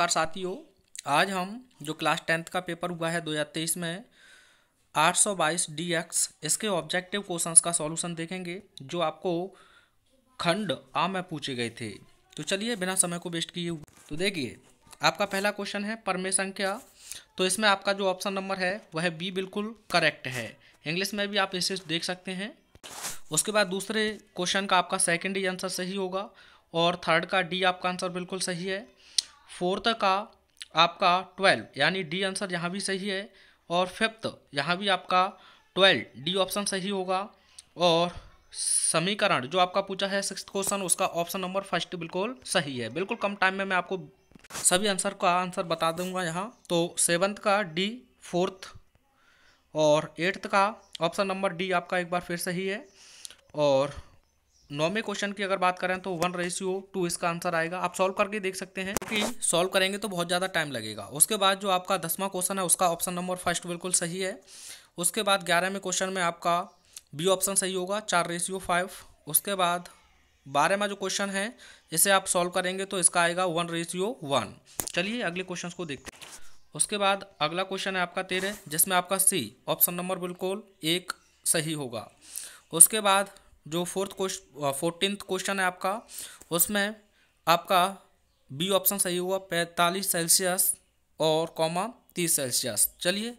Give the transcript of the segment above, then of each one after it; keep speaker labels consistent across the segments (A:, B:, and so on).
A: नमस्कार साथियों आज हम जो क्लास टेंथ का पेपर हुआ है 2023 में 822 डीएक्स इसके ऑब्जेक्टिव क्वेश्चंस का सॉल्यूशन देखेंगे जो आपको खंड आ में पूछे गए थे तो चलिए बिना समय को वेस्ट किए तो देखिए आपका पहला क्वेश्चन है परमे संख्या तो इसमें आपका जो ऑप्शन नंबर है वह बी बिल्कुल करेक्ट है इंग्लिश में भी आप इसे देख सकते हैं उसके बाद दूसरे क्वेश्चन का आपका सेकेंड ही आंसर सही होगा और थर्ड का डी आपका आंसर बिल्कुल सही है फोर्थ का आपका ट्वेल्व यानी डी आंसर यहाँ भी सही है और फिफ्थ यहाँ भी आपका ट्वेल्व डी ऑप्शन सही होगा और समीकरण जो आपका पूछा है सिक्स क्वेश्चन उसका ऑप्शन नंबर फर्स्ट बिल्कुल सही है बिल्कुल कम टाइम में मैं आपको सभी आंसर का आंसर बता दूंगा यहाँ तो सेवन्थ का डी फोर्थ और एट्थ का ऑप्शन नंबर डी आपका एक बार फिर सही है और नौवे क्वेश्चन की अगर बात करें तो वन रेशियो टू इसका आंसर आएगा आप सॉल्व करके देख सकते हैं कि सॉल्व करेंगे तो बहुत ज़्यादा टाइम लगेगा उसके बाद जो आपका दसवां क्वेश्चन है उसका ऑप्शन नंबर फर्स्ट बिल्कुल सही है उसके बाद ग्यारहवें क्वेश्चन में आपका बी ऑप्शन सही होगा चार रेशियो फाइव उसके बाद बारहवा जो क्वेश्चन है इसे आप सॉल्व करेंगे तो इसका आएगा वन रेशियो वन चलिए अगले क्वेश्चन को देखते हैं उसके बाद अगला क्वेश्चन है आपका तेरह जिसमें आपका सी ऑप्शन नंबर बिल्कुल एक सही होगा उसके बाद जो फोर्थ क्वेश्चन फोर्टीनथ क्वेश्चन है आपका उसमें आपका बी ऑप्शन सही हुआ पैंतालीस सेल्सियस और कॉमा तीस सेल्सियस चलिए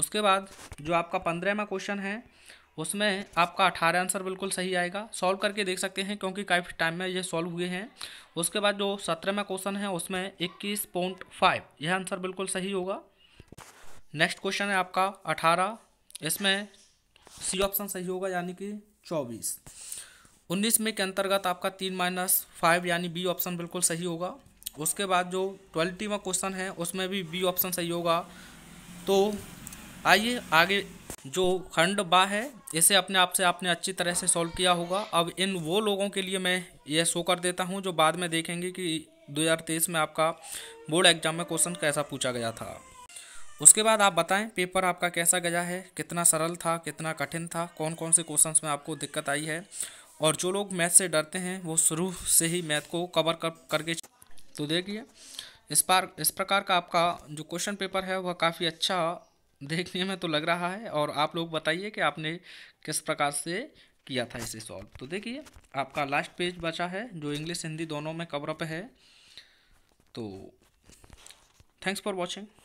A: उसके बाद जो आपका पंद्रहवा क्वेश्चन है उसमें आपका अठारह आंसर बिल्कुल सही आएगा सॉल्व करके देख सकते हैं क्योंकि काफ़ी टाइम में ये सॉल्व हुए हैं उसके बाद जो सत्रहवा क्वेश्चन है उसमें इक्कीस पॉइंट फाइव यह आंसर बिल्कुल सही होगा नेक्स्ट क्वेश्चन है आपका अठारह इसमें सी ऑप्शन सही होगा यानी कि चौबीस उन्नीस में के अंतर्गत आपका तीन माइनस फाइव यानी बी ऑप्शन बिल्कुल सही होगा उसके बाद जो ट्वेल्टी में क्वेश्चन है उसमें भी बी ऑप्शन सही होगा तो आइए आगे जो खंड बा है इसे अपने आप से आपने अच्छी तरह से सॉल्व किया होगा अब इन वो लोगों के लिए मैं यह शो कर देता हूँ जो बाद में देखेंगे कि 2023 में आपका बोर्ड एग्जाम में क्वेश्चन कैसा पूछा गया था उसके बाद आप बताएं पेपर आपका कैसा गया है कितना सरल था कितना कठिन था कौन कौन से क्वेश्चंस में आपको दिक्कत आई है और जो लोग मैथ से डरते हैं वो शुरू से ही मैथ को कवर कर करके तो देखिए इस पार इस प्रकार का आपका जो क्वेश्चन पेपर है वह काफ़ी अच्छा देखने में तो लग रहा है और आप लोग बताइए कि आपने किस प्रकार से किया था इसे सॉल्व तो देखिए आपका लास्ट पेज बचा है जो इंग्लिश हिंदी दोनों में कवरअप है तो थैंक्स फॉर वॉचिंग